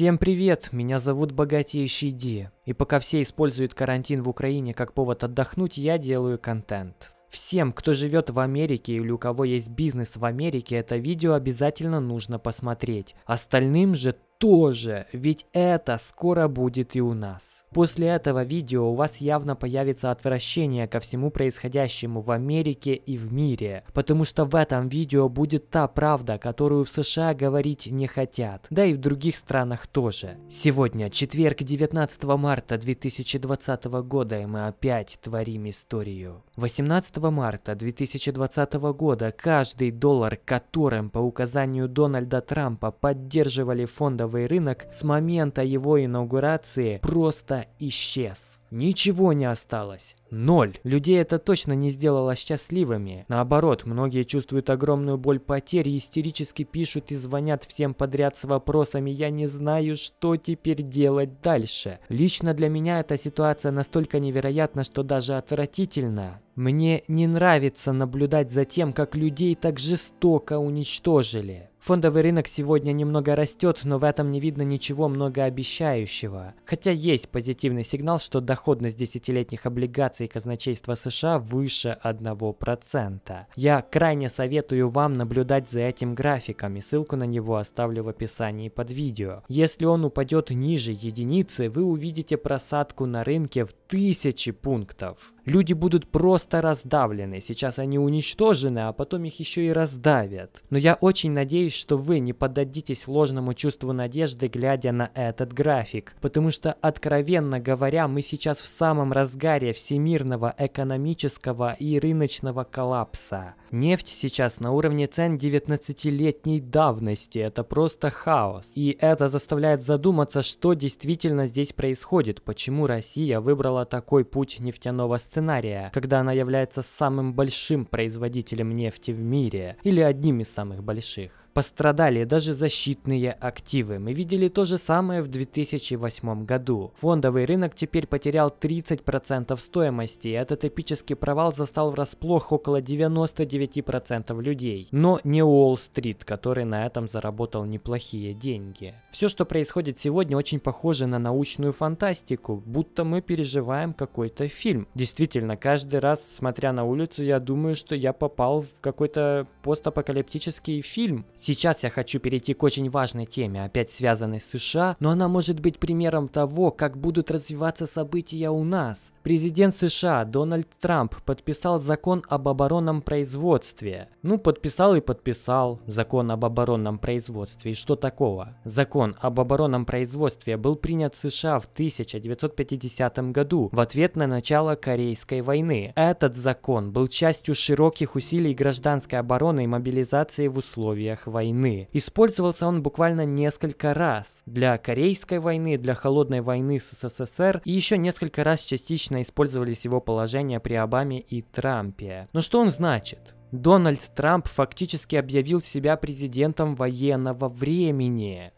Всем привет, меня зовут Богатейший Ди, и пока все используют карантин в Украине как повод отдохнуть, я делаю контент. Всем, кто живет в Америке или у кого есть бизнес в Америке, это видео обязательно нужно посмотреть. Остальным же тоже, ведь это скоро будет и у нас. После этого видео у вас явно появится отвращение ко всему происходящему в Америке и в мире, потому что в этом видео будет та правда, которую в США говорить не хотят, да и в других странах тоже. Сегодня четверг, 19 марта 2020 года, и мы опять творим историю. 18 марта 2020 года каждый доллар, которым по указанию Дональда Трампа поддерживали фондовые фондовый рынок с момента его инаугурации просто исчез. Ничего не осталось. Ноль. Людей это точно не сделало счастливыми. Наоборот, многие чувствуют огромную боль потери, истерически пишут и звонят всем подряд с вопросами «я не знаю, что теперь делать дальше». Лично для меня эта ситуация настолько невероятна, что даже отвратительна. Мне не нравится наблюдать за тем, как людей так жестоко уничтожили. Фондовый рынок сегодня немного растет, но в этом не видно ничего многообещающего. Хотя есть позитивный сигнал, что доход доходность десятилетних облигаций казначейства США выше 1%. Я крайне советую вам наблюдать за этим графиком и ссылку на него оставлю в описании под видео. Если он упадет ниже единицы, вы увидите просадку на рынке в тысячи пунктов. Люди будут просто раздавлены, сейчас они уничтожены, а потом их еще и раздавят. Но я очень надеюсь, что вы не поддадитесь ложному чувству надежды, глядя на этот график, потому что, откровенно говоря, мы сейчас сейчас в самом разгаре всемирного экономического и рыночного коллапса. Нефть сейчас на уровне цен 19-летней давности, это просто хаос. И это заставляет задуматься, что действительно здесь происходит, почему Россия выбрала такой путь нефтяного сценария, когда она является самым большим производителем нефти в мире, или одним из самых больших пострадали даже защитные активы. Мы видели то же самое в 2008 году. Фондовый рынок теперь потерял 30% стоимости, и этот эпический провал застал врасплох около 99% людей. Но не Уолл-стрит, который на этом заработал неплохие деньги. Все, что происходит сегодня, очень похоже на научную фантастику, будто мы переживаем какой-то фильм. Действительно, каждый раз, смотря на улицу, я думаю, что я попал в какой-то постапокалиптический фильм. Сейчас я хочу перейти к очень важной теме, опять связанной с США, но она может быть примером того, как будут развиваться события у нас. Президент США Дональд Трамп подписал закон об оборонном производстве. Ну, подписал и подписал закон об оборонном производстве. И что такого? Закон об оборонном производстве был принят в США в 1950 году в ответ на начало Корейской войны. Этот закон был частью широких усилий гражданской обороны и мобилизации в условиях войны. Использовался он буквально несколько раз для Корейской войны, для Холодной войны с СССР и еще несколько раз частично использовались его положения при Обаме и Трампе. Но что он значит? Дональд Трамп фактически объявил себя президентом военного времени.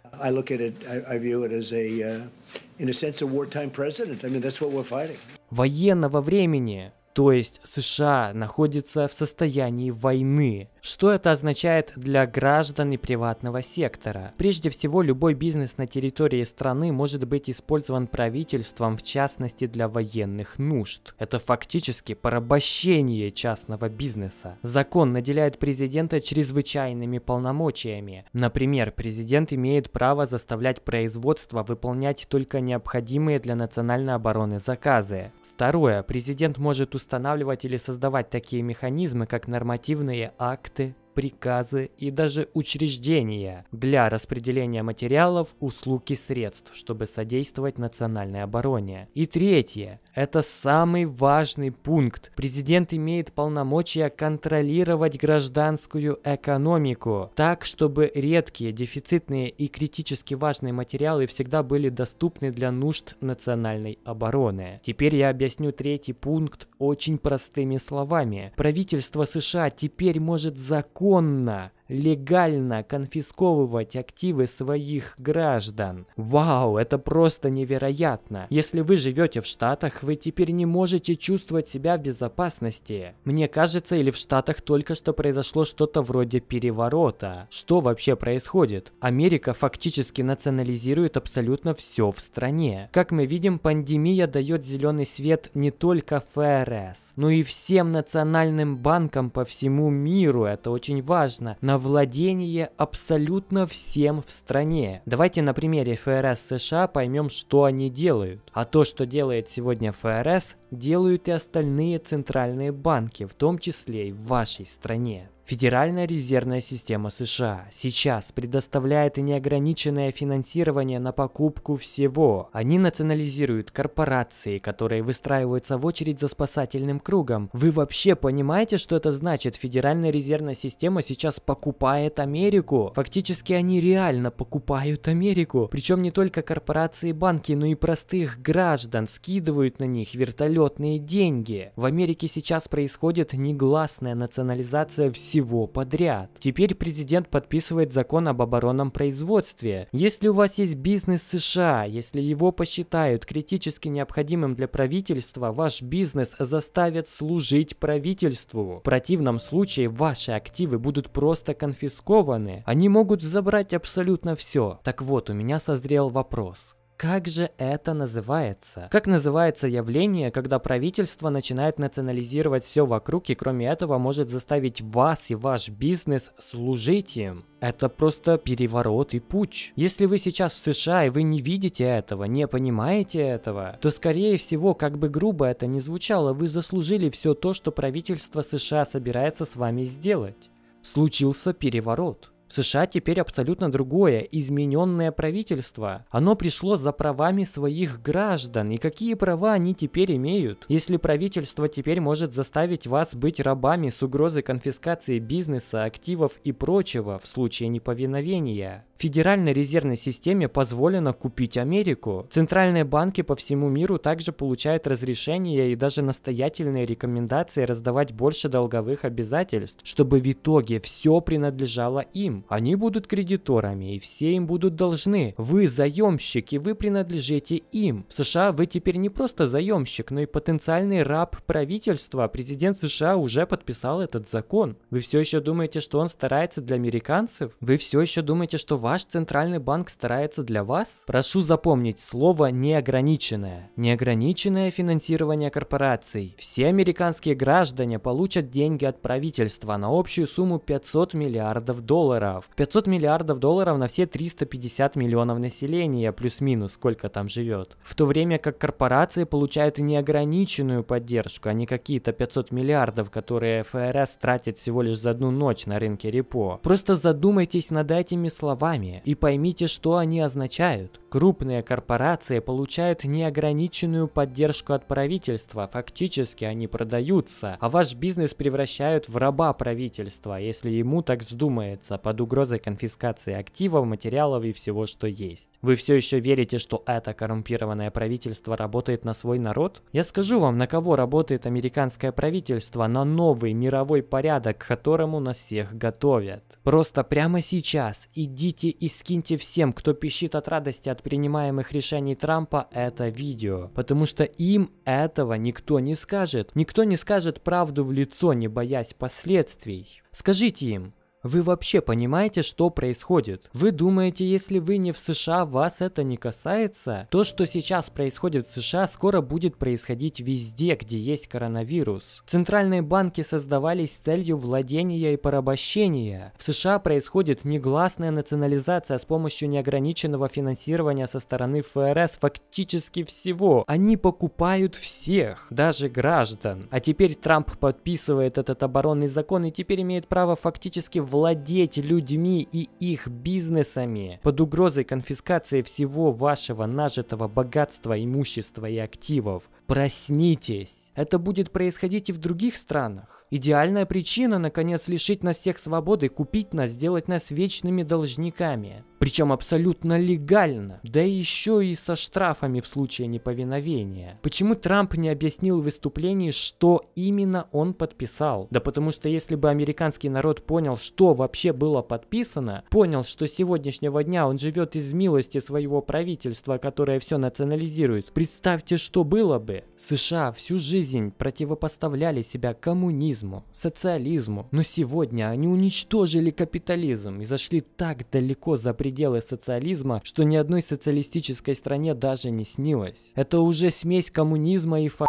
Военного времени. То есть США находится в состоянии войны. Что это означает для граждан и приватного сектора? Прежде всего, любой бизнес на территории страны может быть использован правительством, в частности для военных нужд. Это фактически порабощение частного бизнеса. Закон наделяет президента чрезвычайными полномочиями. Например, президент имеет право заставлять производство выполнять только необходимые для национальной обороны заказы. Второе. Президент может устанавливать или создавать такие механизмы, как нормативные акты, приказы и даже учреждения для распределения материалов, услуг и средств, чтобы содействовать национальной обороне. И третье, это самый важный пункт. Президент имеет полномочия контролировать гражданскую экономику так, чтобы редкие, дефицитные и критически важные материалы всегда были доступны для нужд национальной обороны. Теперь я объясню третий пункт очень простыми словами. Правительство США теперь может закон незаконно легально конфисковывать активы своих граждан. Вау, это просто невероятно. Если вы живете в Штатах, вы теперь не можете чувствовать себя в безопасности. Мне кажется, или в Штатах только что произошло что-то вроде переворота. Что вообще происходит? Америка фактически национализирует абсолютно все в стране. Как мы видим, пандемия дает зеленый свет не только ФРС, но и всем национальным банкам по всему миру. Это очень важно. На владение абсолютно всем в стране. Давайте на примере ФРС США поймем, что они делают. А то, что делает сегодня ФРС, делают и остальные центральные банки, в том числе и в вашей стране. Федеральная резервная система США сейчас предоставляет неограниченное финансирование на покупку всего. Они национализируют корпорации, которые выстраиваются в очередь за спасательным кругом. Вы вообще понимаете, что это значит? Федеральная резервная система сейчас покупает Америку. Фактически они реально покупают Америку. Причем не только корпорации и банки, но и простых граждан скидывают на них вертолетные деньги. В Америке сейчас происходит негласная национализация всего всего подряд. Теперь президент подписывает закон об оборонном производстве. Если у вас есть бизнес США, если его посчитают критически необходимым для правительства, ваш бизнес заставят служить правительству. В противном случае ваши активы будут просто конфискованы. Они могут забрать абсолютно все. Так вот, у меня созрел вопрос. Как же это называется? Как называется явление, когда правительство начинает национализировать все вокруг и кроме этого может заставить вас и ваш бизнес служить им? Это просто переворот и путь. Если вы сейчас в США и вы не видите этого, не понимаете этого, то скорее всего, как бы грубо это ни звучало, вы заслужили все то, что правительство США собирается с вами сделать. Случился переворот. США теперь абсолютно другое, измененное правительство. Оно пришло за правами своих граждан, и какие права они теперь имеют? Если правительство теперь может заставить вас быть рабами с угрозой конфискации бизнеса, активов и прочего в случае неповиновения. Федеральной резервной системе позволено купить Америку. Центральные банки по всему миру также получают разрешение и даже настоятельные рекомендации раздавать больше долговых обязательств, чтобы в итоге все принадлежало им. Они будут кредиторами, и все им будут должны. Вы заемщики, вы принадлежите им. В США вы теперь не просто заемщик, но и потенциальный раб правительства. Президент США уже подписал этот закон. Вы все еще думаете, что он старается для американцев? Вы все еще думаете, что ваш центральный банк старается для вас? Прошу запомнить слово «неограниченное». Неограниченное финансирование корпораций. Все американские граждане получат деньги от правительства на общую сумму 500 миллиардов долларов долларов. 500 миллиардов долларов на все 350 миллионов населения, плюс-минус, сколько там живет. В то время как корпорации получают неограниченную поддержку, а не какие-то 500 миллиардов, которые ФРС тратит всего лишь за одну ночь на рынке репо. Просто задумайтесь над этими словами и поймите, что они означают. Крупные корпорации получают неограниченную поддержку от правительства, фактически они продаются, а ваш бизнес превращают в раба правительства, если ему так вздумается, под угрозой конфискации активов, материалов и всего, что есть. Вы все еще верите, что это коррумпированное правительство работает на свой народ? Я скажу вам, на кого работает американское правительство, на новый мировой порядок, к которому нас всех готовят. Просто прямо сейчас идите и скиньте всем, кто пищит от радости от принимаемых решений Трампа это видео, потому что им этого никто не скажет. Никто не скажет правду в лицо, не боясь последствий. Скажите им, вы вообще понимаете, что происходит? Вы думаете, если вы не в США, вас это не касается? То, что сейчас происходит в США, скоро будет происходить везде, где есть коронавирус. Центральные банки создавались с целью владения и порабощения. В США происходит негласная национализация с помощью неограниченного финансирования со стороны ФРС фактически всего. Они покупают всех, даже граждан. А теперь Трамп подписывает этот оборонный закон и теперь имеет право фактически владеть людьми и их бизнесами под угрозой конфискации всего вашего нажитого богатства, имущества и активов. Проснитесь! Это будет происходить и в других странах. Идеальная причина, наконец, лишить нас всех свободы, купить нас, сделать нас вечными должниками. Причем абсолютно легально, да еще и со штрафами в случае неповиновения. Почему Трамп не объяснил в выступлении, что именно он подписал? Да потому что если бы американский народ понял, что вообще было подписано, понял, что с сегодняшнего дня он живет из милости своего правительства, которое все национализирует, представьте, что было бы. США всю жизнь жизнь противопоставляли себя коммунизму, социализму, но сегодня они уничтожили капитализм и зашли так далеко за пределы социализма, что ни одной социалистической стране даже не снилось. Это уже смесь коммунизма и фа...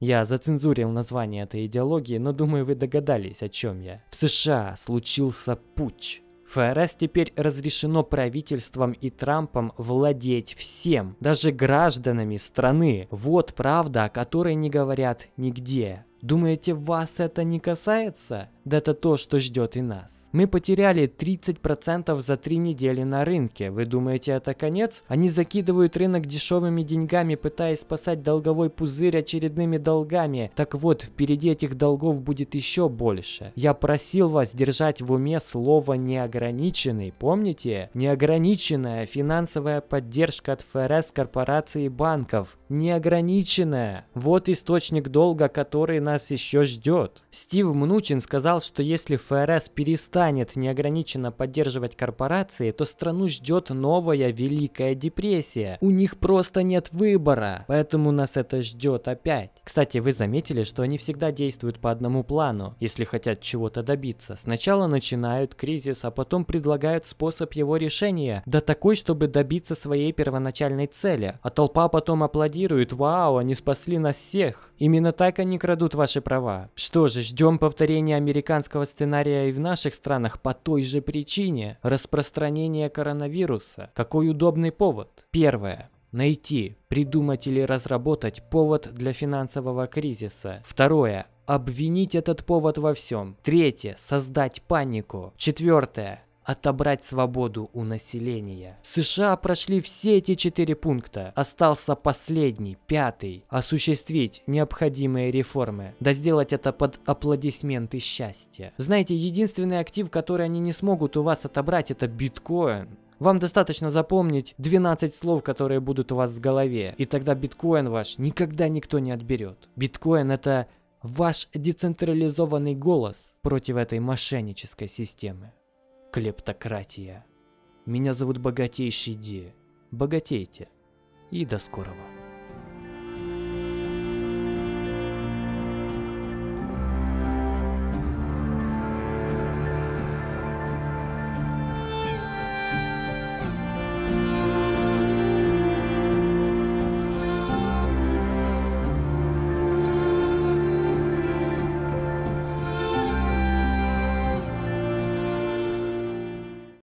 Я зацензурил название этой идеологии, но думаю, вы догадались, о чем я. В США случился путь. ФРС теперь разрешено правительством и Трампом владеть всем, даже гражданами страны. Вот правда, о которой не говорят нигде. Думаете, вас это не касается? Да это то, что ждет и нас. Мы потеряли 30% за 3 недели на рынке. Вы думаете, это конец? Они закидывают рынок дешевыми деньгами, пытаясь спасать долговой пузырь очередными долгами. Так вот, впереди этих долгов будет еще больше. Я просил вас держать в уме слово «неограниченный». Помните? Неограниченная финансовая поддержка от ФРС корпораций и банков. Неограниченная. Вот источник долга, который нас еще ждет. Стив Мнучин сказал, что если ФРС перестанет неограниченно поддерживать корпорации, то страну ждет новая Великая депрессия. У них просто нет выбора, поэтому нас это ждет опять. Кстати, вы заметили, что они всегда действуют по одному плану, если хотят чего-то добиться. Сначала начинают кризис, а потом предлагают способ его решения, да такой, чтобы добиться своей первоначальной цели. А толпа потом аплодирует, вау, они спасли нас всех. Именно так они крадут ваши права. Что же, ждем повторения американского сценария и в наших странах по той же причине распространения коронавируса. Какой удобный повод? Первое. Найти, придумать или разработать повод для финансового кризиса. Второе обвинить этот повод во всем. Третье, создать панику. Четвертое, отобрать свободу у населения. США прошли все эти четыре пункта. Остался последний, пятый. Осуществить необходимые реформы. Да сделать это под аплодисменты счастья. Знаете, единственный актив, который они не смогут у вас отобрать, это биткоин. Вам достаточно запомнить 12 слов, которые будут у вас в голове, и тогда биткоин ваш никогда никто не отберет. Биткоин это ваш децентрализованный голос против этой мошеннической системы клептократия. Меня зовут Богатейший Ди. Богатейте. И до скорого.